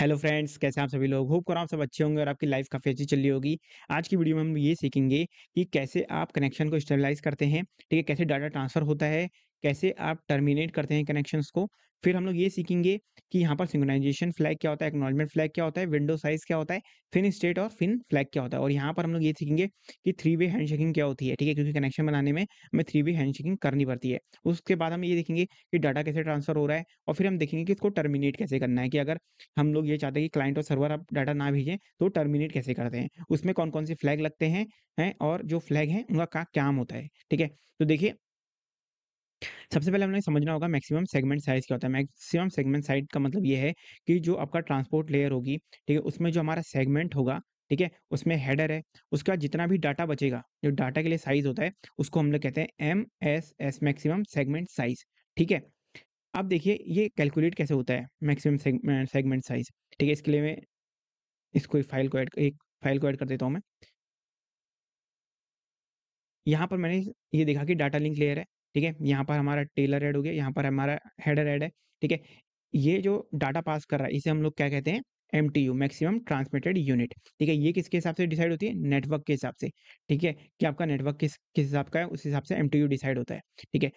Hello friends कैसे आप सभी लोग होप कर आप सब अच्छे होंगे और आपकी लाइफ काफ़ी अच्छी चल रही होगी आज की वीडियो में हम ये सीखेंगे कि कैसे आप कनेक्शन को स्टेबलाइज करते हैं ठीक है कैसे डाटा ट्रांसफ़र होता है कैसे आप टर्मिनेट करते हैं कनेक्शन को फिर हम लोग ये सीखेंगे कि यहाँ पर सिंगनाइजेशन फ्लैग क्या होता है एक्नॉलमेंट फ्लैग क्या होता है विंडो साइज क्या होता है फिन स्टेट और फिन फ्लैग क्या होता है और यहाँ पर हम लोग ये सीखेंगे कि थ्री वे हैंड शेकिंग क्या होती है ठीक है क्योंकि कनेक्शन बनाने में हमें थ्री वे हैंड शेकिंग करनी पड़ती है उसके बाद हम ये देखेंगे कि डाटा कैसे ट्रांसफर हो रहा है और फिर हम देखेंगे कि इसको टर्मिनेट कैसे करना है कि अगर हम लोग ये चाहते हैं कि क्लाइंट और सर्वर आप डाटा ना भेजें तो टर्मिनेट कैसे करते हैं उसमें कौन कौन से फ्लैग लगते हैं हैं और जो फ्लैग हैं उनका क्या काम होता है ठीक है तो देखिए सबसे पहले हमें समझना होगा मैक्सिमम सेगमेंट साइज़ क्या होता है मैक्सिमम सेगमेंट साइज का मतलब ये है कि जो आपका ट्रांसपोर्ट लेयर होगी ठीक है उसमें जो हमारा सेगमेंट होगा ठीक है उसमें हेडर है उसका जितना भी डाटा बचेगा जो डाटा के लिए साइज होता है उसको हम लोग कहते हैं M S S maximum segment size ठीक है अब देखिए ये कैलकुलेट कैसे होता है मैक्सिमम सेगमेंट साइज ठीक है इसके लिए मैं इसको फाइल को ऐड एक फाइल को ऐड कर देता हूँ मैं यहाँ पर मैंने ये देखा कि डाटा लिंक लेयर है ठीक है यहाँ पर हमारा टेलर एड हो गया यहाँ पर हमारा हेडर एड है ठीक है ये जो डाटा पास कर रहा है इसे हम लोग क्या कहते हैं M T U maximum transmitted unit ठीक है ये किसके हिसाब से डिसाइड होती है नेटवर्क के हिसाब से ठीक है कि आपका नेटवर्क किस किस हिसाब का है उस हिसाब से एम टी यू डिसाइड होता है ठीक है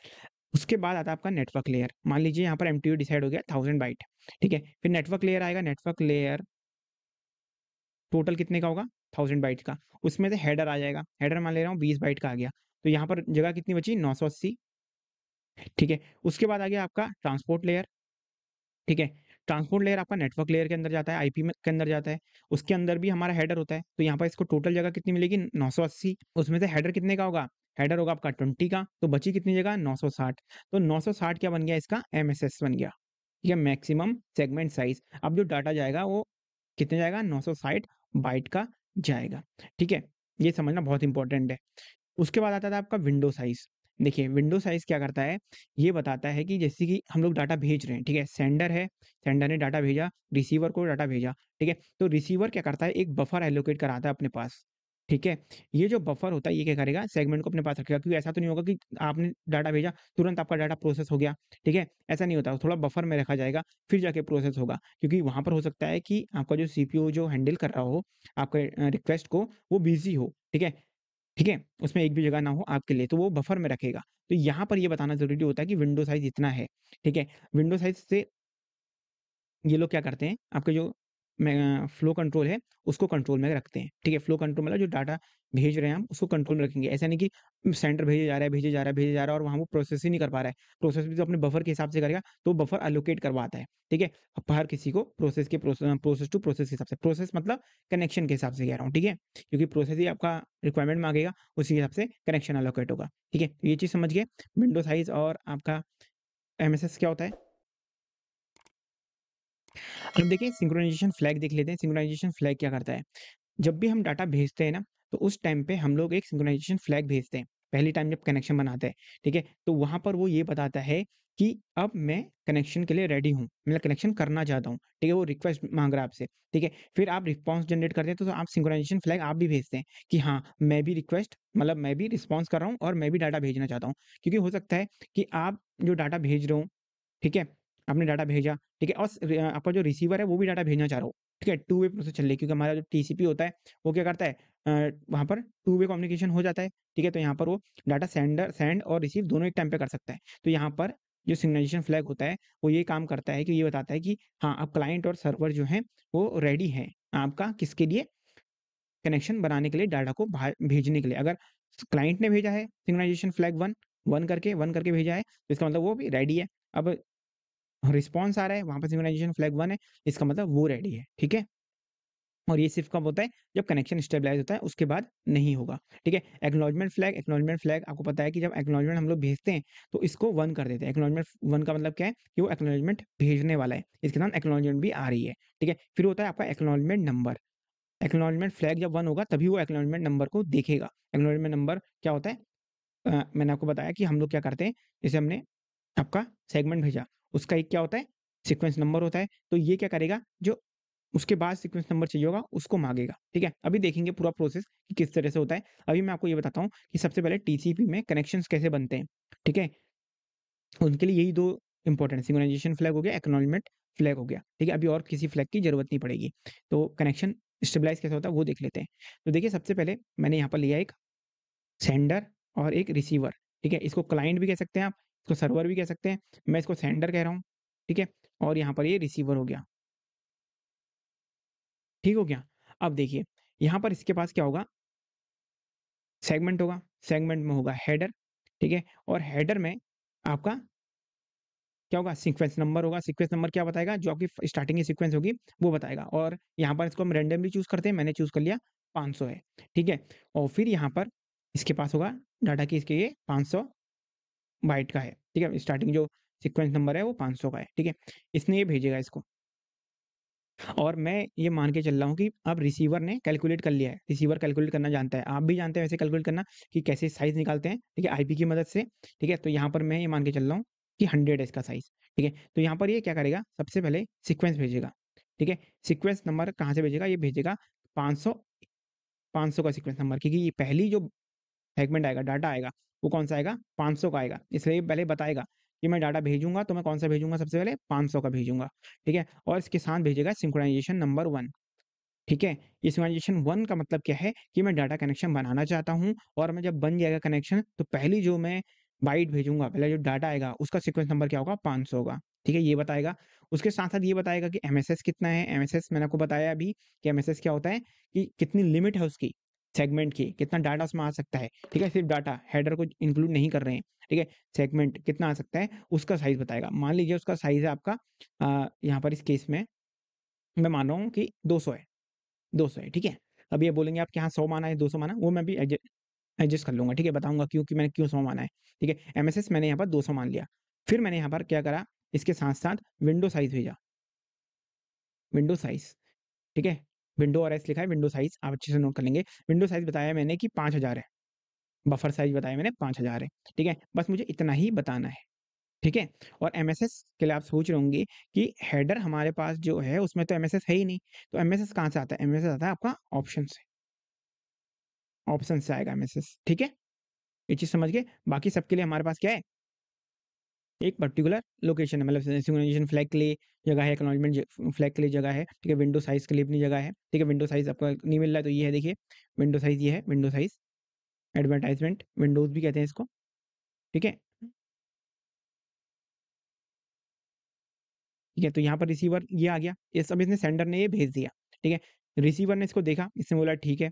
उसके बाद आता है आपका नेटवर्क लेयर मान लीजिए यहाँ पर एम टी यू डिसाइड हो गया थाउजेंड बाइट ठीक है फिर नेटवर्क लेयर आएगा नेटवर्क लेयर टोटल कितने का होगा थाउजेंड बाइट का उसमें से हेडर आ जाएगा हेडर मान ले रहा हूँ बीस बाइट का आ गया तो यहाँ पर जगह कितनी बची नौ सौ अस्सी ठीक है उसके बाद आ गया आपका ट्रांसपोर्ट लेयर ठीक है ट्रांसपोर्ट लेयर आपका नेटवर्क लेयर के अंदर जाता है आईपी के अंदर जाता है उसके अंदर भी हमारा हेडर होता है तो यहाँ पर इसको टोटल जगह कितनी मिलेगी 980 उसमें से हेडर कितने का होगा हेडर होगा आपका 20 का तो बची कितनी जगह 960 तो 960 क्या बन गया इसका एमएसएस बन गया ठीक है मैक्सिमम सेगमेंट साइज अब जो डाटा जाएगा वो कितने जाएगा 960 बाइट का जाएगा ठीक है ये समझना बहुत इंपॉर्टेंट है उसके बाद आता था आपका विंडो साइज देखिए विंडो साइज क्या करता है ये बताता है कि जैसे कि हम लोग डाटा भेज रहे हैं ठीक है सेंडर है सेंडर ने डाटा भेजा रिसीवर को डाटा भेजा ठीक है तो रिसीवर क्या करता है एक बफर एलोकेट कराता है अपने पास ठीक है ये जो बफर होता है ये क्या करेगा सेगमेंट को अपने पास रखेगा क्योंकि ऐसा तो नहीं होगा कि आपने डाटा भेजा तुरंत आपका डाटा प्रोसेस हो गया ठीक है ऐसा नहीं होता थोड़ा बफर में रखा जाएगा फिर जाके प्रोसेस होगा क्योंकि वहां पर हो सकता है कि आपका जो सीपीयू जो हैंडल कर रहा हो आपके रिक्वेस्ट को वो बिजी हो ठीक है ठीक है उसमें एक भी जगह ना हो आपके लिए तो वो बफर में रखेगा तो यहाँ पर ये बताना जरूरी होता है कि विंडो साइज इतना है ठीक है विंडो साइज से ये लोग क्या करते हैं आपके जो फ्लो कंट्रोल है उसको कंट्रोल में रखते हैं ठीक है फ्लो कंट्रोल मतलब जो डाटा भेज रहे हैं हम उसको कंट्रोल में रखेंगे ऐसा नहीं कि सेंटर भेजे जा रहा है भेजे जा रहा है भेजे जा रहा है और वहाँ वो प्रोसेस ही नहीं कर पा रहा है प्रोसेस भी तो अपने बफर के हिसाब से करेगा तो बफर अलोकेट करवाता है ठीक है हर किसी को प्रोसेस के प्रोसेस टू प्रोसेस के हिसाब से प्रोसेस मतलब कनेक्शन के हिसाब से कह रहा हूँ ठीक है क्योंकि प्रोसेस ही आपका रिक्वायरमेंट मांगेगा उसी हिसाब से कनेक्शन अलोकेट होगा ठीक है तो ये चीज़ समझ गए विंडो साइज और आपका एम क्या होता है अब देखिए सिंक्रोनाइजेशन फ्लैग देख लेते हैं सिंक्रोनाइजेशन फ्लैग क्या करता है जब भी हम डाटा भेजते हैं ना तो उस टाइम पे हम लोग एक सिंक्रोनाइजेशन फ्लैग भेजते हैं पहली टाइम जब कनेक्शन बनाते हैं ठीक है तो वहाँ पर वो ये बताता है कि अब मैं कनेक्शन के लिए रेडी हूँ मतलब कनेक्शन करना चाहता हूँ ठीक है वो रिक्वेस्ट मांग रहा है आपसे ठीक है फिर आप रिस्पॉन्स जनरेट करते हैं तो, तो आप सिंक्रोनाइजेशन फ्लैग आप भी भेजते हैं कि हाँ मैं भी रिक्वेस्ट मतलब मैं भी रिस्पॉन्स कर रहा हूँ और मैं भी डाटा भेजना चाहता हूँ क्योंकि हो सकता है कि आप जो डाटा भेज रहे हो ठीक है आपने डाटा भेजा ठीक है और आपका जो रिसीवर है वो भी डाटा भेजना चाह रहा हो ठीक है टू वे प्रोसेस चल रही है क्योंकि हमारा जो टीसीपी होता है वो क्या करता है वहाँ पर टू वे कम्युनिकेशन हो जाता है ठीक है तो यहाँ पर वो डाटा सेंडर सेंड और रिसीव दोनों एक टाइम पे कर सकता है तो यहाँ पर जो सिग्नाइजेशन फ्लैग होता है वो ये काम करता है कि ये बताता है कि हाँ आप क्लाइंट और सर्वर जो है वो रेडी है आपका किसके लिए कनेक्शन बनाने के लिए डाटा को भेजने के लिए अगर क्लाइंट ने भेजा है सिग्नाइजेशन फ्लैग वन वन करके वन करके भेजा है तो इसका मतलब वो भी रेडी है अब रिस्पॉन्स आ रहा है वहां पर सिंगलाइजेशन फ्लैग वन है इसका मतलब वो रेडी है ठीक है और ये सिर्फ कब होता है जब कनेक्शन स्टेबलाइज होता है उसके बाद नहीं होगा ठीक है एक्नोलॉजमेंट फ्लैग एक्नोलॉजमेंट फ्लैग आपको पता है कि जब एक्नोलॉजमेंट हम लोग भेजते हैं तो इसको वन कर देते हैं एक्नोलॉजमेंट वन का मतलब क्या है कि वो एक्नोलॉजमेंट भेजने वाला है इसके नाम एक्नोलॉजमेंट भी आ रही है ठीक है फिर होता है आपका एक्नोलॉजमेंट नंबर एक्नोलॉजमेंट फ्लैग जब वन होगा तभी वो एक्नोलॉजमेंट नंबर को देखेगा एक्नोलॉजमेंट नंबर क्या होता है मैंने आपको बताया कि हम लोग क्या करते हैं जैसे हमने आपका सेगमेंट भेजा उसका एक क्या होता है सिक्वेंस नंबर होता है तो ये क्या करेगा जो उसके बाद सिक्वेंस नंबर चाहिए होगा उसको मांगेगा ठीक है अभी देखेंगे पूरा प्रोसेस कि किस तरह से होता है अभी मैं आपको ये बताता हूँ कि सबसे पहले टीसीपी में कनेक्शंस कैसे बनते हैं ठीक है उनके लिए यही दो इंपॉर्टेंट सिंगोनाइजेशन फ्लैग हो गया एक्नोलमेंट फ्लैग हो गया ठीक है अभी और किसी फ्लैग की जरूरत नहीं पड़ेगी तो कनेक्शन स्टेबलाइज कैसे होता है वो देख लेते हैं तो देखिए सबसे पहले मैंने यहाँ पर लिया एक सेंडर और एक रिसीवर ठीक है इसको क्लाइंट भी कह सकते हैं आप इसको तो सर्वर भी कह सकते हैं मैं इसको सेंडर कह रहा हूँ ठीक है और यहाँ पर ये रिसीवर हो गया ठीक हो गया अब देखिए यहाँ पर इसके पास क्या होगा सेगमेंट होगा सेगमेंट में होगा हेडर ठीक है और हेडर में आपका क्या होगा सीक्वेंस नंबर होगा सीक्वेंस नंबर क्या बताएगा जो आपकी स्टार्टिंग सीक्वेंस होगी वो बताएगा और यहाँ पर इसको हम रेंडमली चूज करते हैं मैंने चूज कर लिया 500 है ठीक है और फिर यहाँ पर इसके पास होगा डाटा की इसके ये 500 बाइट का है ठीक है स्टार्टिंग जो सिक्वेंस नंबर है वो पाँच का है ठीक है इसने ये भेजेगा इसको और मैं ये मान के चल रहा हूँ कि अब रिसीवर ने कैलकुलेट कर लिया है रिसीवर कैलकुलेट करना जानता है आप भी जानते हैं वैसे कैलकुलेट करना कि कैसे साइज निकालते हैं ठीक है आईपी की मदद से ठीक है तो यहाँ पर मैं ये मान के चल रहा हूँ कि हंड्रेड है इसका साइज ठीक है तो यहाँ पर ये क्या करेगा सबसे पहले सिक्वेंस भेजेगा ठीक है सिक्वेंस नंबर कहाँ से भेजेगा ये भेजेगा पाँच सौ का सिक्वेंस नंबर क्योंकि ये पहली जो सेगमेंट आएगा डाटा आएगा वो कौन सा आएगा 500 का आएगा इसलिए पहले बताएगा कि मैं डाटा भेजूंगा तो मैं कौन सा भेजूंगा सबसे पहले 500 का भेजूंगा ठीक है और इसके साथ भेजेगा सिंक्रोनाइजेशन नंबर वन ठीक है ये सिंक्रोनाइजेशन वन का मतलब क्या है कि मैं डाटा कनेक्शन बनाना चाहता हूँ और मैं जब बन जाएगा कनेक्शन तो पहली जो मैं बाइट भेजूंगा पहले जो डाटा आएगा उसका सिक्वेंस नंबर क्या होगा पाँच होगा ठीक है ये बताएगा उसके साथ साथ ये बताएगा कि एमएसएस कितना है एमएसएस मैंने आपको बताया अभी कि एमएसएस क्या होता है कि कितनी लिमिट है उसकी सेगमेंट के कितना डाटा उसमें आ सकता है ठीक है सिर्फ डाटा हेडर को इंक्लूड नहीं कर रहे हैं ठीक है सेगमेंट कितना आ सकता है उसका साइज बताएगा मान लीजिए उसका साइज है आपका आ, यहाँ पर इस केस में मैं मान रहा हूँ कि 200 है 200 है ठीक है अब ये बोलेंगे आपके यहाँ सौ माना है 200 माना वो मैं भी एडजस्ट कर लूंगा ठीक है बताऊंगा क्योंकि मैंने क्यों सौ माना है ठीक है एम मैंने यहाँ पर दो मान लिया फिर मैंने यहाँ पर क्या करा इसके साथ साथ विंडो साइज भेजा विंडो साइज ठीक है विंडो और एस लिखा है विंडो साइज आप अच्छे से नोट कर लेंगे विंडो साइज बताया मैंने कि पाँच हज़ार है बफर साइज बताया मैंने पाँच हज़ार है ठीक है बस मुझे इतना ही बताना है ठीक है और एम के लिए आप सोच रहे होंगे कि हेडर हमारे पास जो है उसमें तो एम है ही नहीं तो एम एस कहाँ से आता है एम आता है आपका ऑप्शन से ऑप्शन से आएगा एम ठीक है ये चीज़ समझ गए बाकी सबके लिए हमारे पास क्या है एक पर्टिकुलर लोकेशन है मतलब सिमुलेशन फ्लैग के लिए जगह है एक्नोलॉजमेंट फ्लैग के लिए जगह है ठीक है विंडो साइज के लिए अपनी जगह है ठीक है विंडो साइज आपका नहीं मिल रहा है तो ये है देखिए विंडो साइज ये है विंडो साइज एडवर्टाइजमेंट विंडोज भी कहते हैं इसको ठीक है ठीक है तो यहाँ पर रिसीवर ये आ गया ये सब इसने सेंडर ने ये भेज दिया ठीक है रिसीवर ने इसको देखा इसने बोला ठीक है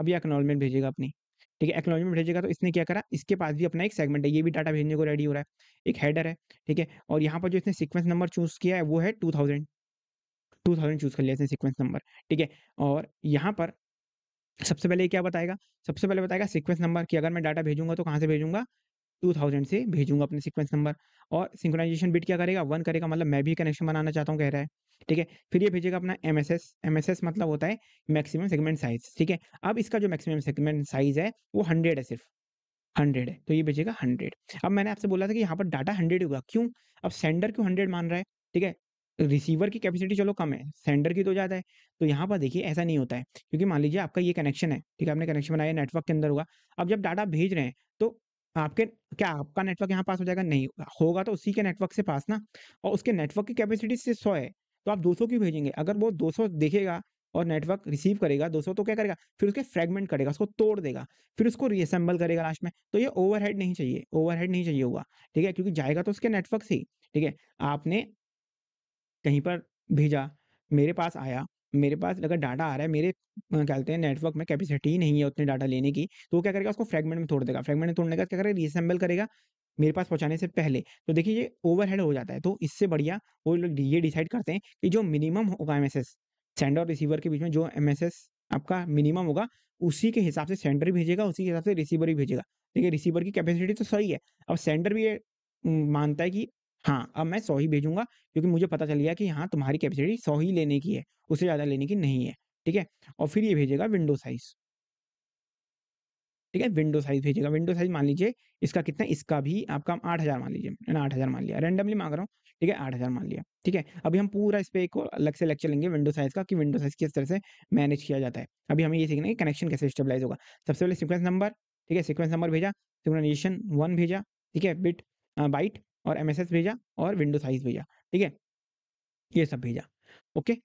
अब ये अक्नॉलमेंट भेजेगा अपनी ठीक है एक्नोलॉजमेंट भेजेगा तो इसने क्या करा इसके पास भी अपना एक सेगमेंट है ये भी डाटा भेजने को रेडी हो रहा है एक हेडर है ठीक है और यहाँ पर जो इसने सिक्वेंस नंबर चूज किया है वो है two thousand two thousand choose कर लिया इसने सिक्वेंस नंबर ठीक है और यहाँ पर सबसे पहले क्या बताएगा सबसे पहले बताएगा सिक्वेंस नंबर कि अगर मैं डाटा भेजूंगा तो कहाँ से भेजूंगा 2000 से भेजूंगा अपने सीक्वेंस नंबर और सिंक्रोनाइजेशन बिट क्या करेगा वन करेगा मतलब मैं भी कनेक्शन बनाना चाहता हूँ कह रहा है ठीक है फिर ये भेजेगा अपना एम एस एस मतलब होता है मैक्सिमम सेगमेंट साइज ठीक है अब इसका जो मैक्सिमम सेगमेंट साइज है वो हंड्रेड है सिर्फ हंड्रेड है तो ये भेजेगा हंड्रेड अब मैंने आपसे बोला था कि यहाँ पर डाटा हंड्रेड होगा क्यों अब सेंडर क्यों हंड्रेड मान रहा है ठीक है रिसीवर की कैपेसिटी चलो कम है सेंडर की तो ज़्यादा है तो यहाँ पर देखिए ऐसा नहीं होता है क्योंकि मान लीजिए आपका ये कनेक्शन है ठीक है आपने कनेक्शन बनाया नेटवर्क के अंदर होगा अब जब डाटा भेज रहे हैं तो आपके क्या आपका नेटवर्क यहाँ पास हो जाएगा नहीं होगा तो उसी के नेटवर्क से पास ना और उसके नेटवर्क की कैपेसिटी से सौ है तो आप दो सौ क्यों भेजेंगे अगर वो दो सौ देखेगा और नेटवर्क रिसीव करेगा 200 तो क्या करेगा फिर उसके फ्रेगमेंट करेगा उसको तोड़ देगा फिर उसको रीअसेंबल करेगा लास्ट में तो ये ओवरहेड नहीं चाहिए ओवरहेड नहीं चाहिए होगा ठीक है क्योंकि जाएगा तो उसके नेटवर्क से ही ठीक है आपने कहीं पर भेजा मेरे पास आया मेरे पास अगर डाटा आ रहा है मेरे कहते हैं नेटवर्क में कैपेसिटी नहीं है उतने डाटा लेने की तो वो क्या करेगा उसको फ्रेगमेंट में तोड़ देगा फ्रेगमेंट में तोड़ने का क्या करेगा रिसेंबल करेगा मेरे पास पहुंचाने से पहले तो देखिए ये ओवरहेड हो जाता है तो इससे बढ़िया वो लोग ये डिसाइड करते हैं कि जो मिनिमम होगा एमएसएस सेंडर और रिसीवर के बीच में जो एमएसएस आपका मिनिमम होगा उसी के हिसाब से सेंडर भी भेजेगा उसी के हिसाब से रिसीवर भी भेजेगा देखिए रिसीवर की कैपेसिटी तो सही है अब सेंडर भी ये मानता है कि हाँ, अब मैं सौ ही भेजूंगा क्योंकि मुझे पता चल गया कि हाँ, तुम्हारी कैपेसिटी सौ ही लेने की है, उससे ज़्यादा लेने की नहीं है, ठीक है? और फिर ये भेजेगा विंडो साइज़। ठीक है? विंडो साइज़ भेजेगा, विंडो साइज़ मान लीजिए इसका कितना इसका भी आपका हम हज़ार मान लीजिए, मैंने आठ हजार मान लिया, रेंडमली मांग रहा हूँ, ठीक है? आठ हजार मान लिया, ठीक है? अभी हम पूरा इस पर एक अलग से लेक्चर लेंगे विंडो साइज़ का कि विंडो साइज़ किस तरह से मैनेज किया जाता है। अभी हमें ये सीखना है कनेक्शन कैसे स्टेबलाइज़ होगा। सबसे पहले सिक्वेंस नंबर, ठीक है? सिक्वेंस नंबर भेजा, सिंक्रोनाइज़ेशन वन भेजा, ठीक है? बिट बाइट और एम भेजा और विंडो साइज भेजा ठीक है ये सब भेजा ओके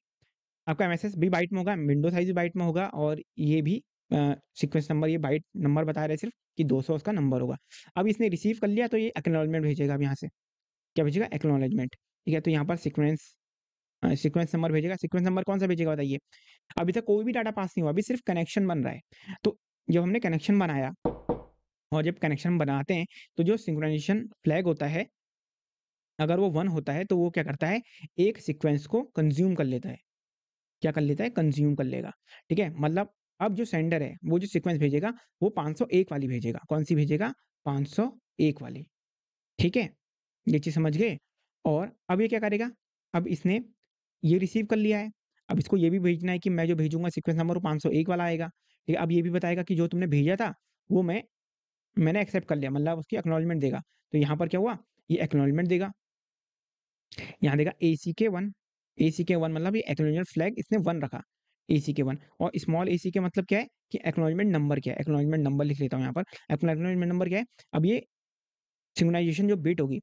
आपका एम एस भी बाइट में होगा विंडो साइज भी बाइट में होगा और ये भी सीक्वेंस नंबर ये बाइट नंबर बता रहे सिर्फ कि 200 उसका नंबर होगा अब इसने रिसीव कर लिया तो ये एक्नोलॉजमेंट भेजेगा अब यहाँ से क्या भेजेगा एक्नोलॉजमेंट ठीक है तो यहाँ पर सिक्वेंस सीक्वेंस नंबर भेजेगा सीक्वेंस नंबर कौन सा भेजेगा बताइए अभी तक कोई भी डाटा पास नहीं हुआ अभी सिर्फ कनेक्शन बन रहा है तो जब हमने कनेक्शन बनाया और जब कनेक्शन बनाते हैं तो जो सिंक्रोनाइजेशन फ्लैग होता है अगर वो वन होता है तो वो क्या करता है एक सिक्वेंस को कंज्यूम कर लेता है क्या कर लेता है कंज्यूम कर लेगा ठीक है मतलब अब जो सेंडर है वो जो सिक्वेंस भेजेगा वो पाँच वाली भेजेगा कौन सी भेजेगा पाँच वाली ठीक है ये चीज समझ गए और अब ये क्या करेगा अब इसने ये रिसीव कर लिया है अब इसको ये भी भेजना है कि मैं जो भेजूंगा सीक्वेंस नंबर वो 501 वाला आएगा ठीक है अब ये भी बताएगा कि जो तुमने भेजा था वो मैं मैंने एक्सेप्ट कर लिया मतलब उसकी एक्नोलमेंट देगा तो यहाँ पर क्या हुआ ये एक्नॉलेजमेंट देगा यहाँ देखा ए सी के वन ए सी के वन मतलब ये एक्नोलॉजमेंट फ्लैग इसने वन रखा ए सी के वन और स्मॉल ए सी के मतलब क्या है कि एक्नोलॉजमेंट नंबर क्या है एक्नोलॉजमेंट नंबर लिख लेता हूँ यहाँ पर अपना एक्नोलॉजमेंट नंबर क्या है अब ये सिग्नाइजेशन जो बीट होगी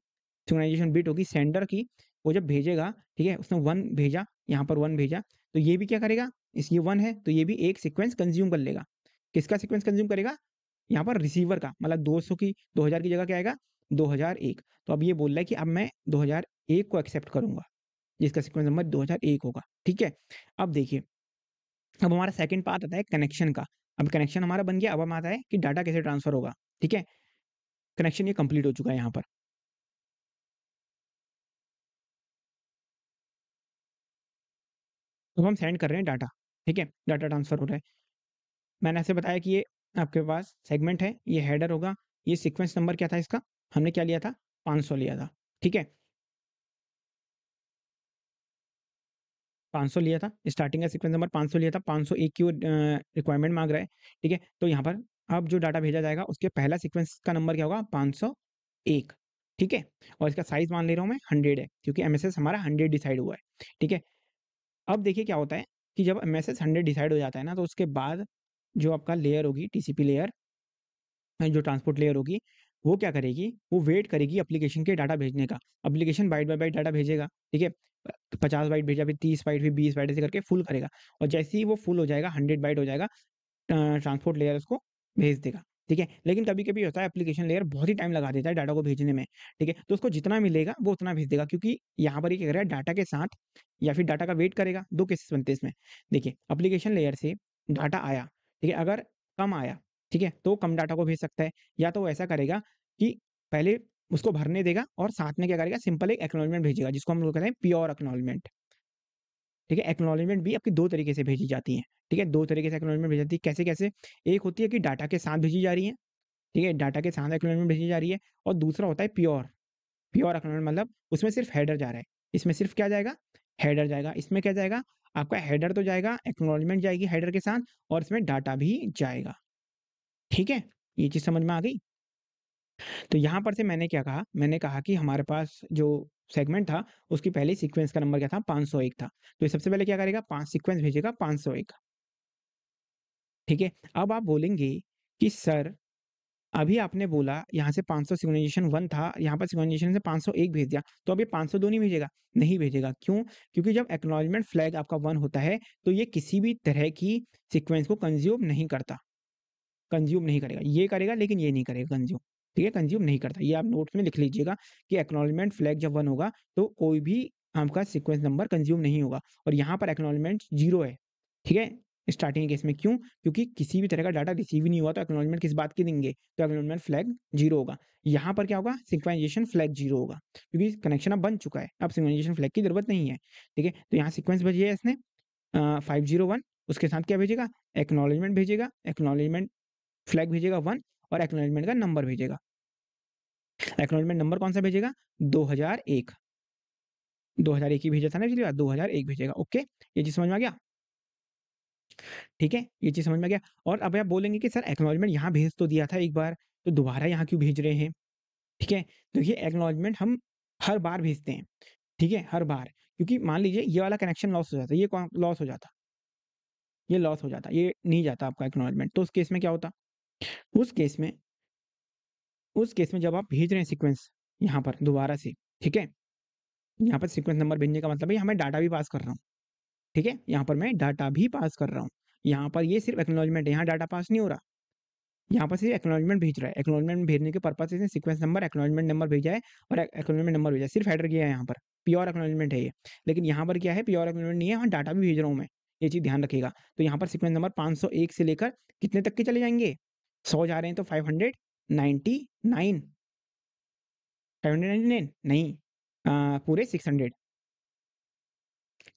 सिग्नाइजेशन बीट होगी सेंडर की वो जब भेजेगा ठीक है उसने वन भेजा यहाँ पर वन भेजा तो ये भी क्या करेगा इस ये वन है तो ये भी एक सिक्वेंस कंज्यूम कर लेगा किसका सिक्वेंस कंज्यूम करेगा यहाँ पर रिसीवर का मतलब 200 की 2000 की जगह क्या आएगा 2001 तो अब ये बोल रहा है कि अब मैं हजार एक को एक्सेप्ट करूंगा जिसका सिक्वेंस नंबर 2001 होगा ठीक है अब देखिए अब हमारा सेकंड पार्ट आता है कनेक्शन का अब कनेक्शन हमारा बन गया अब हम आता है कि डाटा कैसे ट्रांसफर होगा ठीक है कनेक्शन ये कंप्लीट हो चुका है यहाँ पर अब तो हम सेंड कर रहे हैं डाटा ठीक है डाटा ट्रांसफर हो रहा है मैंने ऐसे बताया कि ये आपके पास सेगमेंट है ये हेडर होगा ये सिक्वेंस नंबर क्या था इसका हमने क्या लिया था सौ लिया था ठीक है 500 लिया था स्टार्टिंग का सीक्वेंस नंबर 500 लिया था सौ एक की रिक्वायरमेंट मांग रहा है ठीक है तो यहाँ पर अब जो डाटा भेजा जाएगा उसके पहला सीक्वेंस का नंबर क्या होगा 501 ठीक है और इसका साइज मान ले रहा हूँ मैं हंड्रेड है क्योंकि एम हमारा हंड्रेड डिसाइड हुआ है ठीक है अब देखिए क्या होता है कि जब एम एस डिसाइड हो जाता है ना तो उसके बाद जो आपका लेयर होगी टीसीपी लेयर जो ट्रांसपोर्ट लेयर होगी वो क्या करेगी वो वेट करेगी एप्लीकेशन के डाटा भेजने का application byte by byte data भेजेगा ठीक है पचास बाइट भेजा फिर तीस बाइट फिर बीस बाइट ऐसे करके फुल करेगा और जैसे ही वो फुल हो जाएगा हंड्रेड बाइट हो जाएगा ट्रांसपोर्ट लेयर उसको भेज देगा ठीक है लेकिन कभी कभी होता है एप्लीकेशन लेयर बहुत ही टाइम लगा देता है डाटा को भेजने में ठीक है तो उसको जितना मिलेगा वो उतना भेज देगा क्योंकि यहाँ पर ये क्या कर रहा है डाटा के साथ या फिर डाटा का वेट करेगा दो केसेस बनते हैं इसमें देखिए एप्लीकेशन लेयर से डाटा आया ठीक है अगर कम आया ठीक है तो कम डाटा को भेज सकता है या तो वो ऐसा करेगा कि पहले उसको भरने देगा और साथ में क्या करेगा सिंपल एक एक्नोलॉजमेंट भेजेगा जिसको हम लोग कहते हैं प्योर एक्नोलॉजमेंट ठीक है एक्नोलॉजमेंट भी आपकी दो तरीके से भेजी जाती है ठीक है दो तरीके से एक्नोलॉजमेंट भेजी जाती है कैसे कैसे एक होती है कि डाटा के साथ भेजी जा रही है ठीक है डाटा के साथ एक्नोलॉजमेंट भेजी जा रही है और दूसरा होता है प्योर प्योर एक्नोलॉजमेंट मतलब उसमें सिर्फ हेडर जा रहा है इसमें सिर्फ क्या जाएगा हेडर जाएगा इसमें क्या जाएगा आपका हेडर तो जाएगा एक्नोलॉजमेंट जाएगी हेडर के साथ और इसमें डाटा भी जाएगा ठीक है ये चीज समझ में आ गई तो यहां पर से मैंने क्या कहा मैंने कहा कि हमारे पास जो सेगमेंट था उसकी पहली सीक्वेंस का नंबर क्या था 501 था तो ये सबसे पहले क्या करेगा पांच सीक्वेंस भेजेगा 501 ठीक है अब आप बोलेंगे कि सर अभी आपने बोला यहाँ से 500 सौ सिग्नाइजेशन वन था यहाँ पर सिग्नाइजेशन से 501 भेज दिया तो अब ये 502 नहीं भेजेगा नहीं भेजेगा क्यों क्योंकि जब एक्नोलॉजमेंट फ्लैग आपका वन होता है तो ये किसी भी तरह की सिक्वेंस को कंज्यूम नहीं करता कंज्यूम नहीं करेगा ये करेगा लेकिन ये नहीं करेगा कंज्यूम ठीक है कंज्यूम नहीं करता ये आप नोट्स में लिख लीजिएगा कि एक्नॉलेजमेंट फ्लैग जब वन होगा तो कोई भी आपका सिक्वेंस नंबर कंज्यूम नहीं होगा और यहाँ पर एक्नॉलेजमेंट जीरो है ठीक है स्टार्टिंग केस में क्यों क्योंकि किसी भी तरह का डाटा रिसीव नहीं हुआ तो एक्नोलॉजमेंट किस बात की देंगे तो एक्नोलॉजमेंट फ्लैग जीरो होगा यहाँ पर क्या होगा सिक्वेंजेशन फ्लैग जीरो होगा क्योंकि कनेक्शन अब बन चुका है अब सिक्वेंजेशन फ्लैग की जरूरत नहीं है ठीक है तो यहाँ सिक्वेंस भेजिए इसने फाइव जीरो वन उसके साथ क्या भेजेगा एक्नॉलेजमेंट भेजेगा एक्नॉलेजमेंट फ्लैग भेजेगा वन और एक्नोलेजमेंट का नंबर भेजेगा एक्नोलेजमेंट नंबर कौन सा भेजेगा 2001 2001 ही भेजा था ना पिछली बार 2001 भेजेगा ओके ये चीज समझ में आ गया ठीक है ये चीज समझ में आ गया और अब आप बोलेंगे कि सर एक्नोलॉजमेंट यहाँ भेज तो दिया था एक बार तो दोबारा यहाँ क्यों भेज रहे हैं ठीक है तो ये एक्नोलॉजमेंट हम हर बार भेजते हैं ठीक है हर बार क्योंकि मान लीजिए ये वाला कनेक्शन लॉस हो जाता ये लॉस हो जाता ये लॉस हो जाता ये नहीं जाता आपका एक्नोलॉजमेंट तो उस केस में क्या होता उस केस में उस केस में जब आप भेज रहे हैं सीक्वेंस यहाँ पर दोबारा से ठीक है यहाँ पर सीक्वेंस नंबर भेजने का मतलब है यहाँ मैं डाटा भी पास कर रहा हूँ ठीक है यहाँ पर मैं डाटा भी पास कर रहा हूँ यहाँ पर ये सिर्फ एक्नोलॉजमेंट है यहाँ डाटा पास नहीं हो रहा यहाँ पर सिर्फ एक्नोलॉजमेंट भेज रहा है एक्नोलॉजमेंट भेजने के पर्पज से सिक्वेंस नंबर एक्नोलॉजमेंट नंबर भेजा है और एक्नोलॉजमेंट नंबर भेजा है सिर्फ हेडर किया है यहाँ पर प्योर एक्नोलॉजमेंट है ये लेकिन यहाँ पर क्या है प्योर एक्नोलॉजमेंट नहीं है यहाँ डाटा भी भेज रहा हूँ मैं ये चीज़ ध्यान रखेगा तो यहाँ पर सिक्वेंस नंबर 501 से लेकर कितने तक के चले जाएंगे सौ जा रहे हैं तो five hundred ninety nine five hundred ninety nine नहीं आ, पूरे सिक्स हंड्रेड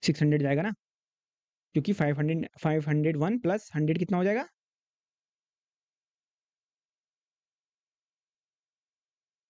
सिक्स हंड्रेड जाएगा ना क्योंकि five hundred five hundred one plus hundred कितना हो जाएगा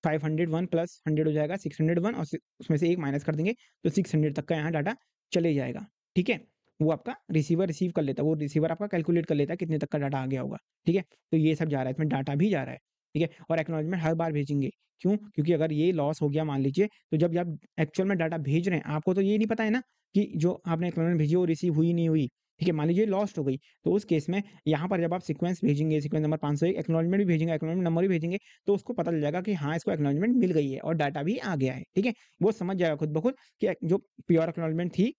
five hundred one plus hundred हो जाएगा सिक्स हंड्रेड वन और उसमें से एक माइनस कर देंगे तो सिक्स हंड्रेड तक का यहाँ डाटा चले जाएगा ठीक है वो आपका रिसीवर रिसीव कर लेता है वो रिसीवर आपका कैलकुलेट कर लेता है कितने तक का डाटा आ गया होगा ठीक है तो ये सब जा रहा है इसमें डाटा भी जा रहा है ठीक है और एक्नोलॉजमेंट हर बार भेजेंगे क्यों क्योंकि अगर ये लॉस हो गया मान लीजिए तो जब आप एक्चुअल में डाटा भेज रहे हैं आपको तो ये नहीं पता है ना कि जो आपने एक्नोलॉजमेंट भेजी वो रिसीव हुई नहीं हुई ठीक है मान लीजिए लॉस्ट हो गई तो उस केस में यहाँ पर जब आप सीक्वेंस भेजेंगे सीक्वेंस नंबर पाँच सौ एक भी भेजेंगे एक्नोलॉजमेंट नंबर भी भेजेंगे तो उसको पता चल जाएगा कि हाँ इसको एक्नोलॉजमेंट मिल गई है और डाटा भी आ गया है ठीक है वो समझ जाएगा खुद ब खुद कि जो प्योर एक्नोलॉजमेंट थी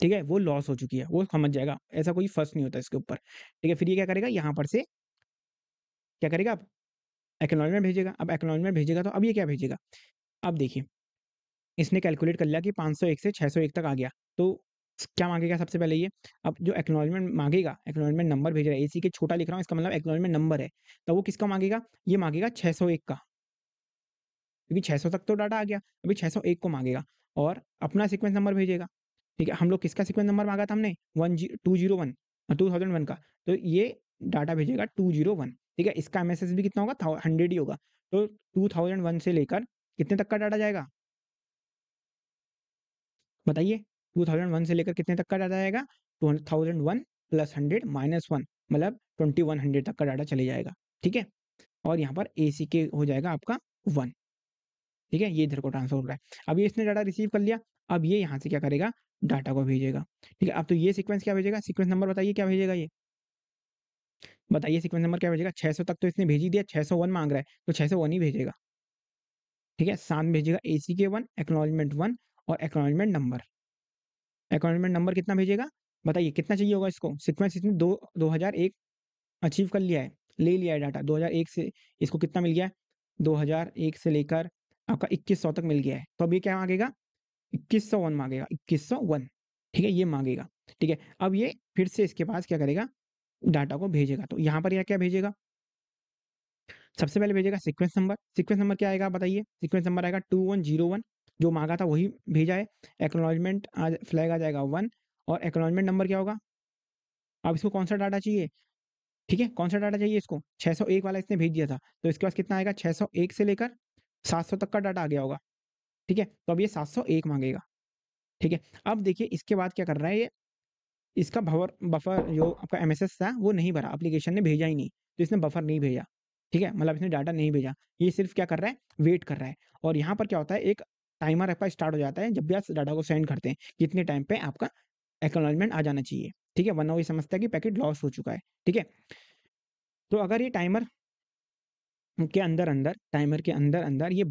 ठीक है वो लॉस हो चुकी है वो समझ जाएगा ऐसा कोई फर्स्ट नहीं होता इसके ऊपर ठीक है फिर ये क्या करेगा यहाँ पर से क्या करेगा अब एक्नोलॉजमेंट भेजेगा अब एक्नोलॉजमेंट भेजेगा तो अब ये क्या भेजेगा अब देखिए इसने कैलकुलेट कर लिया कि 501 से 601 तक आ गया तो क्या मांगेगा सबसे पहले ये अब जो एक्नोलॉजमेंट मांगेगा एक्नोलॉजमेंट नंबर भेज रहा है एसी के छोटा लिख रहा हूँ इसका मतलब एक्नोलॉजमेंट नंबर है तो वो किसका मांगेगा ये मांगेगा 601 का क्योंकि 600 तक तो डाटा आ गया अभी 601 को मांगेगा और अपना सिक्वेंस नंबर भेजेगा ठीक है हम लोग किसका सिक्वेंस नंबर मांगा था हमने वन जी two zero one two thousand one का तो ये डाटा भेजेगा टू जीरो वन ठीक है इसका एमएसएस भी कितना होगा हंड्रेड ही होगा तो टू थाउजेंड वन से लेकर कितने तक का डाटा जाएगा बताइए टू थाउजेंड वन से लेकर कितने तक का डाटा जाएगा two thousand one plus hundred minus one मतलब ट्वेंटी वन हंड्रेड तक का डाटा चले जाएगा ठीक है और यहाँ पर ए सी के हो जाएगा आपका वन ठीक है ये इधर को ट्रांसफर हो रहा है अब ये इसने डाटा रिसीव कर लिया अब ये यहाँ से क्या करेगा डाटा को भेजेगा ठीक है अब तो ये सीक्वेंस क्या भेजेगा सीक्वेंस नंबर बताइए क्या भेजेगा ये बताइए सीक्वेंस नंबर क्या भेजेगा 600 तक तो इसने भेजी दिया 601 मांग रहा है तो 601 ही भेजेगा ठीक है सात भेजेगा A C K one acknowledgement one और एक्नोलॉजमेंट नंबर एक्नोलॉजमेंट नंबर कितना भेजेगा बताइए कितना चाहिए होगा इसको सिक्वेंस इसने दो दो हजार एक अचीव कर लिया है ले लिया है डाटा एक से इसको कितना मिल गया है एक से लेकर आपका 2100 तक मिल गया है तो अब ये क्या मांगेगा इक्कीस सौ वन मांगेगा इक्कीस सौ वन ठीक है ये मांगेगा ठीक है अब ये फिर से इसके पास क्या करेगा डाटा को भेजेगा तो यहाँ पर यह क्या भेजेगा सबसे पहले भेजेगा सीक्वेंस नंबर सीक्वेंस नंबर क्या आएगा बताइए सीक्वेंस नंबर आएगा टू वन जीरो वन जो मांगा था वही भेजा है एक्नोलॉजमेंट आज फ्लैग आ जाएगा वन और एक्नोलॉजमेंट नंबर क्या होगा अब इसको कौन सा डाटा चाहिए ठीक है कौन सा डाटा चाहिए इसको 601 वाला इसने भेज दिया था तो इसके पास कितना आएगा 601 से लेकर 700 तक का डाटा आ गया होगा ठीक है तो अब ये 701 मांगेगा ठीक है अब देखिए इसके बाद क्या कर रहा है ये इसका भवर बफर जो आपका एम था वो नहीं भरा अप्लीकेशन ने भेजा ही नहीं तो इसने बफर नहीं भेजा ठीक है मतलब इसने डाटा नहीं भेजा ये सिर्फ क्या कर रहा है वेट कर रहा है और यहाँ पर क्या होता है एक टाइमर आपका स्टार्ट हो जाता है जब भी आप डाटा को सेंड करते हैं कितने टाइम पे आपका एक्नोलॉजमेंट आ जाना चाहिए ठीक है वरना वो ये समझता है कि पैकेट लॉस हो चुका है ठीक है तो अगर ये टाइमर के अंदर अंदर टाइमर के अंदर अंदर ये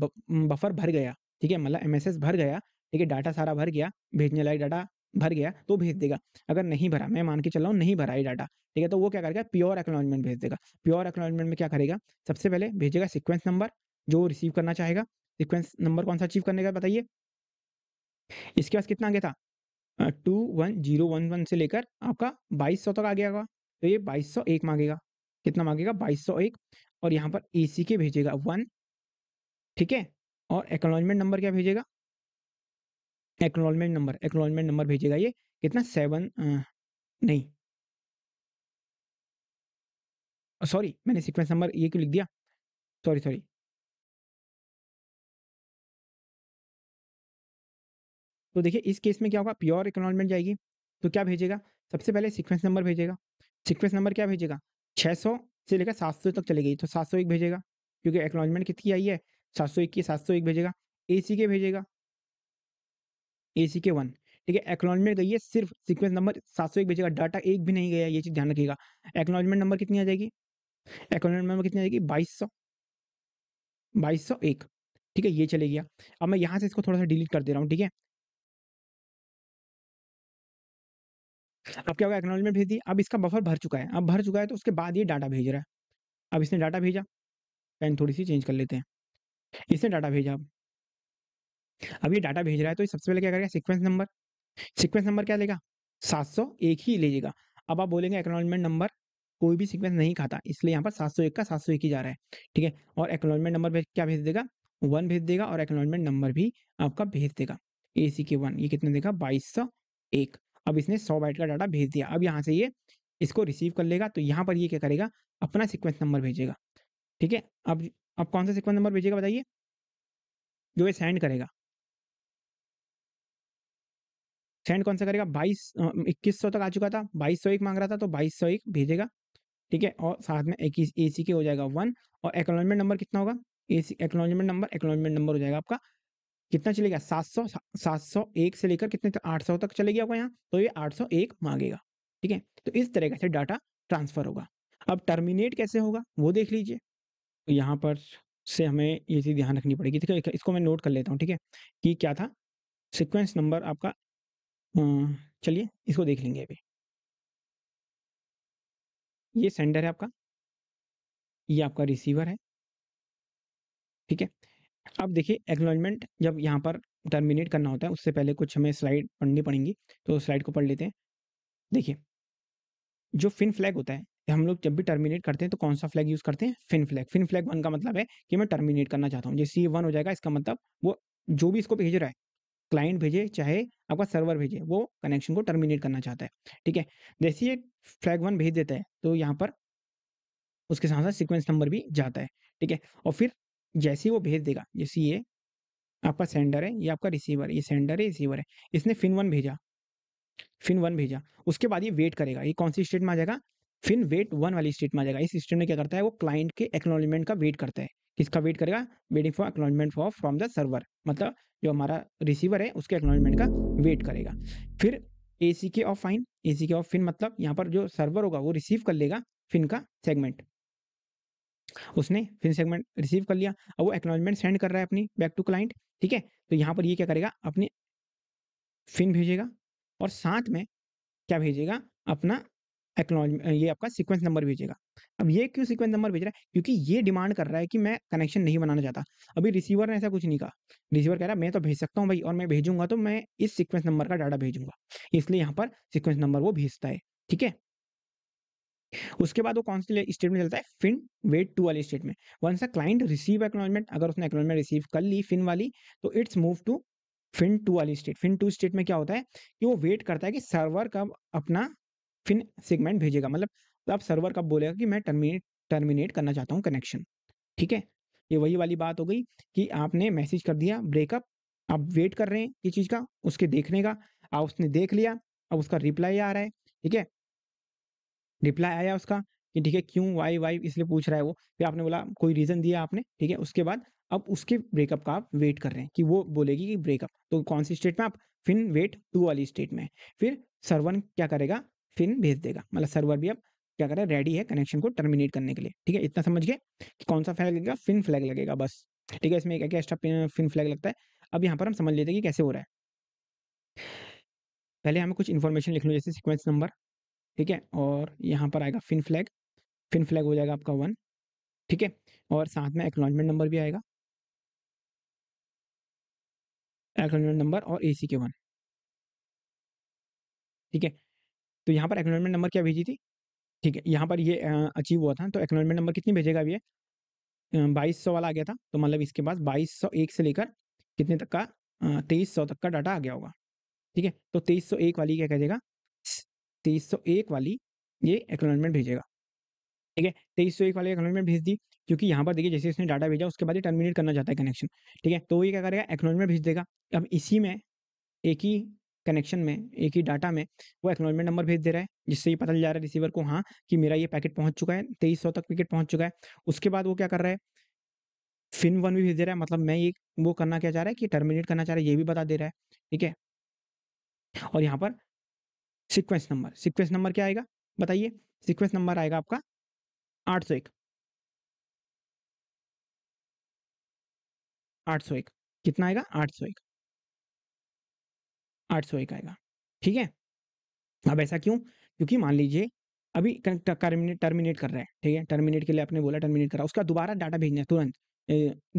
बफर भर गया ठीक है मतलब एम भर गया ठीक है डाटा सारा भर गया भेजने लायक डाटा भर गया तो भेज देगा अगर नहीं भरा मैं मान के चल रहा हूँ नहीं भरा ये डाटा ठीक है तो वो क्या करेगा प्योर एक्नोलॉजमेंट भेज देगा प्योर एक्नॉलजमेंट में क्या करेगा सबसे पहले भेजेगा सिक्वेंस नंबर जो रिसीव करना चाहेगा सिक्वेंस नंबर कौन सा अचीव करने का बताइए इसके पास कितना आ गया था two one zero one one से लेकर आपका बाईस सौ तक आ गया होगा तो ये बाईस सौ एक मांगेगा कितना मांगेगा बाईस सौ एक और यहाँ पर ए सी के भेजेगा वन ठीक है और एक्नोलॉजमेंट नंबर क्या भेजेगा एक्नोलॉजमेंट नंबर एक्नोलॉजमेंट नंबर भेजेगा ये कितना सेवन नहीं सॉरी मैंने सीक्वेंस नंबर ये क्यों लिख दिया सॉरी सॉरी तो देखिए इस केस में क्या होगा प्योर इकोनॉलमेंट जाएगी तो क्या भेजेगा सबसे पहले सीक्वेंस नंबर भेजेगा सीक्वेंस नंबर क्या भेजेगा 600 से लेकर 700 तक चली गई तो 701 भेजेगा क्योंकि एक्नॉलमेंट कितनी आई है सात सौ इक्कीस सात सौ एक भेजेगा ए सी के भेजेगा ए सी के वन ठीक है एक्नोलॉजमेंट गई है सिर्फ सीक्वेंस नंबर सात सौ एक भेजेगा डाटा एक भी नहीं गया ये चीज़ ध्यान रखिएगा एक्नोलॉजमेंट नंबर कितनी आ जाएगी एक्नोलॉजमेंट नंबर कितनी आ जाएगी बाईस सौ बाईस सौ एक ठीक है ये चले गया अब मैं यहाँ से इसको थोड़ा सा डिलीट कर दे रहा हूँ ठीक है अब क्या होगा एक्नोलॉजमेंट भेज दी अब इसका बफर भर चुका है अब भर चुका है तो उसके बाद ये डाटा भेज रहा है अब इसने डाटा भेजा पेन थोड़ी सी चेंज कर लेते हैं इसने डाटा भेजा अब ये डाटा भेज रहा है तो सबसे पहले क्या करेगा सीक्वेंस नंबर सीक्वेंस नंबर क्या लेगा सात सौ एक ही लेगा अब आप बोलेंगे एक्नोलॉजमेंट नंबर कोई भी सीक्वेंस नहीं खाता इसलिए यहाँ पर सात सौ एक का सात सौ एक ही जा रहा है ठीक है और एक्नोलॉजमेंट नंबर क्या भेज देगा वन भेज देगा और एक्नोलॉजमेंट नंबर भी आपका भेज देगा ए सी के वन ये कितने देगा बाईस सौ एक अब इसने सौ बाइट का डाटा भेज दिया अब यहाँ से ये इसको रिसीव कर लेगा तो यहाँ पर ये क्या करेगा अपना सिक्वेंस नंबर भेजेगा ठीक है अब आप कौन सा सिक्वेंस नंबर भेजिएगा बताइए जो ये सेंड करेगा सेंड कौन सा करेगा बाईस इक्कीस सौ तक आ चुका था बाईस सौ एक मांग रहा था तो बाईस सौ एक भेजेगा ठीक है और साथ में इक्कीस ए सी के हो जाएगा वन और एक्नोलॉजमेंट नंबर कितना होगा A C acknowledgement number acknowledgement number हो जाएगा आपका कितना चलेगा सात सौ सात सौ एक से लेकर कितने आठ सौ तक चलेगी आपको यहाँ तो ये आठ सौ एक मांगेगा ठीक है तो इस तरीके से डाटा ट्रांसफर होगा अब टर्मिनेट कैसे होगा वो देख लीजिए यहाँ पर से हमें ये चीज़ ध्यान रखनी पड़ेगी ठीक है इसको मैं नोट कर लेता हूँ ठीक है कि क्या था सिक्वेंस नंबर आपका चलिए इसको देख लेंगे अभी ये सेंडर है आपका ये आपका रिसीवर है ठीक है अब देखिए एक्नोलॉजमेंट जब यहाँ पर टर्मिनेट करना होता है उससे पहले कुछ हमें स्लाइड पढ़नी पड़ेंगी तो स्लाइड को पढ़ लेते हैं देखिए जो फिन फ्लैग होता है हम लोग जब भी टर्मिनेट करते हैं तो कौन सा फ्लैग यूज़ करते हैं FIN flag FIN flag one का मतलब है कि मैं टर्मिनेट करना चाहता हूँ जैसे ये वन हो जाएगा इसका मतलब वो जो भी इसको भेज रहा है क्लाइंट भेजे चाहे आपका सर्वर भेजे वो कनेक्शन को टर्मिनेट करना चाहता है ठीक है जैसे ये फ्लैग वन भेज देता है तो यहाँ पर उसके साथ साथ सिक्वेंस नंबर भी जाता है ठीक है और फिर जैसे वो भेज देगा जैसे ये आपका सेंडर है ये आपका रिसीवर ये सेंडर है रिसीवर है इसने फिन वन भेजा फिन वन भेजा उसके बाद ये वेट करेगा ये कौन सी स्टेट में आ जाएगा फिर वेट वन वाली स्टेट में आ जाएगा इस स्टेट में क्या करता है वो क्लाइंट के एक्नोलॉजमेंट का वेट करता है किसका वेट करेगा waiting for acknowledgement for from the server मतलब जो हमारा रिसीवर है उसके एक्नोलॉजमेंट का वेट करेगा फिर ए सी के ऑफ फाइन ए सी के ऑफ फिन मतलब यहाँ पर जो सर्वर होगा वो रिसीव कर लेगा फिन का सेगमेंट उसने फिन सेगमेंट रिसीव कर लिया अब वो एक्नोलॉजमेंट सेंड कर रहा है अपनी बैक टू क्लाइंट ठीक है तो यहाँ पर ये क्या करेगा अपनी फिन भेजेगा और साथ में क्या भेजेगा अपना एक्नोलॉज ये आपका सीक्वेंस नंबर भेजेगा अब ये क्यों सीक्वेंस नंबर भेज रहा है क्योंकि ये डिमांड कर रहा है कि मैं कनेक्शन नहीं बनाना चाहता अभी रिसीवर ने ऐसा कुछ नहीं कहा रिसीवर कह रहा है मैं तो भेज सकता हूँ भाई और मैं भेजूंगा तो मैं इस सिक्वेंस नंबर का डाटा भेजूंगा इसलिए यहाँ पर सिक्वेंस नंबर वो भेजता है ठीक है उसके बाद वो कौन सी स्टेटमेंट चलता है फिन वेट टू वाली statement once a client receive acknowledgement अगर उसने एक्नोलॉजमेंट रिसीव कर ली फिन वाली तो it's move to FIN two वाली स्टेट फिन टू स्टेट में क्या होता है कि वो वेट करता है कि सर्वर कब अपना फिन सेगमेंट भेजेगा मतलब तो आप सर्वर कब बोलेगा कि मैं टर्मिनेट टर्मिनेट करना चाहता हूँ कनेक्शन ठीक है ये वही वाली बात हो गई कि आपने मैसेज कर दिया ब्रेकअप आप वेट कर रहे हैं ये चीज़ का उसके देखने का आप उसने देख लिया अब उसका रिप्लाई आ रहा है ठीक है रिप्लाई आया उसका कि ठीक है क्यों वाई वाई इसलिए पूछ रहा है वो फिर आपने बोला कोई रीज़न दिया आपने ठीक है उसके बाद अब उसके ब्रेकअप का आप वेट कर रहे हैं कि वो बोलेगी कि ब्रेकअप तो कौन सी स्टेट में आप फिन वेट टू वाली स्टेट में फिर सर्वन क्या करेगा फिर भेज देगा मतलब सर्वर भी अब क्या करें रेडी है कनेक्शन को टर्मिनेट करने के लिए ठीक है इतना समझ गए कि कौन सा फ्लैग लगेगा फिन फ्लैग लगेगा बस ठीक है इसमें एक एक्स्ट्रा फिन फ्लैग लगता है अब यहाँ पर हम समझ लेते हैं कि कैसे हो रहा है पहले हमें कुछ इन्फॉर्मेशन लिख लो जैसे सिक्वेंस नंबर ठीक है और यहाँ पर आएगा फिन फ्लैग फिन फ्लैग हो जाएगा आपका वन ठीक है और साथ में एक्नॉलमेंट नंबर भी आएगा एक्नॉलमेंट नंबर और ए सी के वन ठीक है तो यहाँ पर एक्नोलमेंट नंबर क्या भेजी थी ठीक है यहाँ पर ये अचीव हुआ था तो एक्नोलमेंट नंबर कितनी भेजेगा अभी ये बाईस सौ वाला आ गया था तो मतलब इसके पास बाईस सौ एक से लेकर कितने तक का तेईस सौ तक का डाटा आ गया होगा ठीक है तो तेईस सौ एक वाली क्या कहेगा तेईस सौ एक वाली ये एक्नोलमेंट भेजेगा ठीक है तेईस सौ एक वाली एक्नोलमेंट भेज दी क्योंकि यहाँ पर देखिए जैसे इसने डाटा भेजा उसके बाद ही टर्मिनेट करना चाहता है कनेक्शन ठीक है तो ये क्या करेगा एक्नोलमेंट भेज देगा अब इसी में एक ही कनेक्शन में एक ही डाटा में वो एक्नोलमेंट नंबर भेज दे रहा है जिससे ये पता चल जा रहा है रिसीवर को हाँ कि मेरा ये पैकेट पहुंच चुका है तेईस सौ तक पैकेट पहुंच चुका है उसके बाद वो क्या कर रहा है फिन वन भी भेज दे रहा है मतलब मैं ये वो करना क्या चाह रहा है कि टर्मिनेट करना चाह रहा है ये भी बता दे रहा है ठीक है और यहाँ पर सिक्वेंस नंबर सिक्वेंस नंबर क्या आएगा बताइए सिक्वेंस नंबर आएगा आपका आठ सौ एक आठ सौ एक कितना आएगा आठ सौ एक आठ सौ एक आएगा ठीक है अब ऐसा क्यों क्योंकि मान लीजिए अभी टर्मिनेट कर रहा है ठीक है टर्मिनेट के लिए आपने बोला टर्मिनेट करा उसका दोबारा डाटा भेजना है तुरंत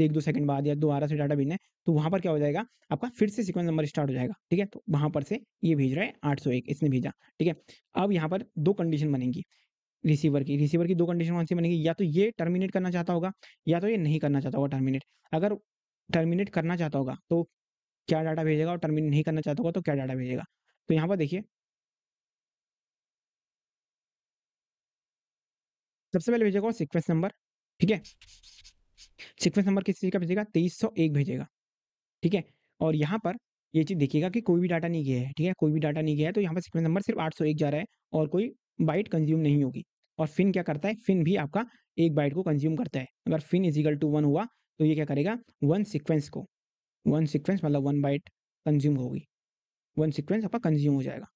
एक दो सेकंड बाद या दोबारा से डाटा भेजना है तो वहां पर क्या हो जाएगा आपका फिर से सीक्वेंस नंबर स्टार्ट हो जाएगा ठीक है तो वहां पर से ये भेज रहा है 801 इसने भेजा ठीक है अब यहाँ पर दो कंडीशन बनेंगी रिसीवर की रिसीवर की दो कंडीशन कौन सी बनेगी या तो ये टर्मिनेट करना चाहता होगा या तो ये नहीं करना चाहता होगा टर्मिनेट अगर टर्मिनेट करना चाहता होगा तो क्या डाटा भेजेगा और टर्मिनेट नहीं करना चाहता होगा तो क्या डाटा भेजेगा तो यहाँ पर देखिए सबसे पहले भेजेगा सिक्वेंस नंबर ठीक है सिक्वेंस नंबर किस चीज़ का भेजेगा तेईस सौ एक भेजेगा ठीक है और यहाँ पर ये चीज़ देखिएगा कि कोई भी डाटा नहीं गया है ठीक है कोई भी डाटा नहीं गया है तो यहाँ पर सिक्वेंस नंबर सिर्फ आठ सौ एक जा रहा है और कोई बाइट कंज्यूम नहीं होगी और फिन क्या करता है फिन भी आपका एक बाइट को कंज्यूम करता है अगर फिन इजिकल टू वन हुआ तो ये क्या करेगा वन सिक्वेंस को वन सिक्वेंस मतलब वन बाइट कंज्यूम होगी वन सिक्वेंस आपका कंज्यूम हो जाएगा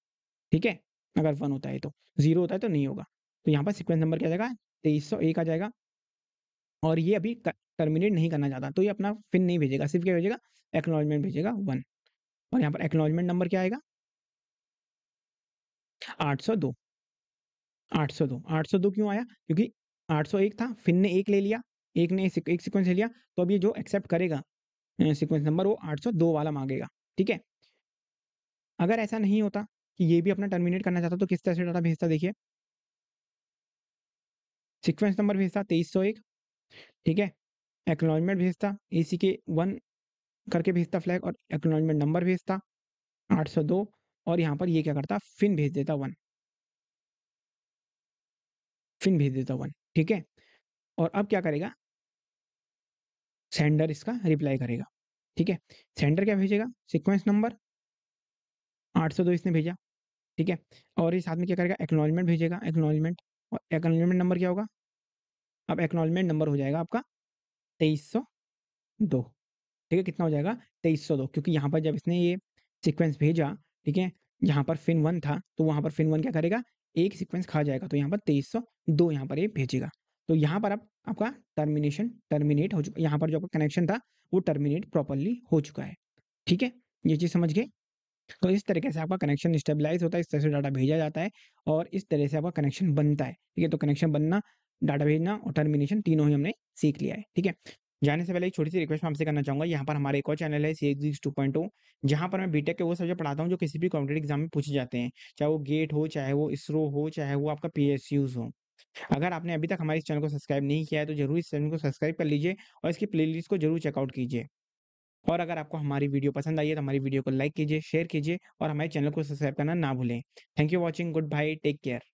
ठीक है अगर वन होता है तो जीरो होता है तो नहीं होगा तो यहाँ पर सिक्वेंस नंबर क्या जाएगा तेईस सौ एक आ जाएगा और ये अभी टर्मिनेट नहीं करना चाहता तो ये अपना फिन नहीं भेजेगा सिर्फ क्या भेजेगा एक्नोलॉजमेंट भेजेगा वन और यहाँ पर एक्नोलॉजमेंट नंबर क्या आएगा आठ सौ दो आठ सौ दो आठ सौ दो क्यों आया क्योंकि आठ सौ एक था फिन ने एक ले लिया एक ने एक सिक्वेंस ले लिया तो अब ये जो एक्सेप्ट करेगा सीक्वेंस नंबर वो 802 वाला मांगेगा ठीक है अगर ऐसा नहीं होता कि ये भी अपना टर्मिनेट करना चाहता तो किस तरह से डाटा भेजता देखिए सीक्वेंस नंबर भेजता तेईस सौ एक ठीक है एक्नोलॉजमेंट भेजता ए सी के वन करके भेजता फ्लैग और एक्नोलॉजमेंट नंबर भेजता आठ सौ दो और यहाँ पर ये क्या करता फिन भेज देता वन फिन भेज देता वन ठीक है और अब क्या करेगा सेंडर इसका रिप्लाई करेगा ठीक है सेंडर क्या भेजेगा सिक्वेंस नंबर आठ सौ दो इसने भेजा ठीक है और ये साथ में क्या करेगा एक्नॉलेजमेंट भेजेगा एक्नॉलेजमेंट और एक्नॉलेजमेंट नंबर क्या होगा अब एक्नॉलेजमेंट नंबर हो जाएगा आपका तेईस सौ दो ठीक है कितना हो जाएगा तेईस सौ दो क्योंकि यहाँ पर जब इसने ये सिक्वेंस भेजा ठीक है यहाँ पर फिन वन था तो वहाँ पर फिन वन क्या करेगा एक सीक्वेंस खा जाएगा तो यहाँ पर तेईस सौ दो यहाँ पर ये भेजेगा तो यहाँ पर अब आपका टर्मिनेशन टर्मिनेट हो चुका यहाँ पर जो आपका कनेक्शन था वो टर्मिनेट प्रॉपरली हो चुका है ठीक है ये चीज़ समझ गए तो इस तरीके से आपका कनेक्शन स्टेबलाइज होता है इस तरह से डाटा भेजा जाता है और इस तरह से आपका कनेक्शन बनता है ठीक है तो कनेक्शन बनना डाटा भेजना और टर्मिनेशन तीनों ही हमने सीख लिया है ठीक है जाने से पहले एक छोटी सी रिक्वेस्ट मैं आपसे करना चाहूंगा यहाँ पर हमारे एक और चैनल है सी एक्स टू पॉइंट जहाँ पर मैं बीटेक के वो सब्जेक्ट पढ़ाता हूँ जो किसी भी कॉम्पिटेटिव एग्जाम में पूछे जाते हैं चाहे वो गेट हो चाहे वो इसरो हो चाहे वो आपका पी हो अगर आपने अभी तक हमारे चैनल को सब्सक्राइब नहीं किया है तो जरूर इस चैनल को सब्सक्राइब कर लीजिए और इसकी प्ले को जरूर चेकआउट कीजिए और अगर आपको हमारी वीडियो पसंद आई है तो हमारी वीडियो को लाइक कीजिए शेयर कीजिए और हमारे चैनल को सब्सक्राइब करना ना भूलें thank you watching goodbye take care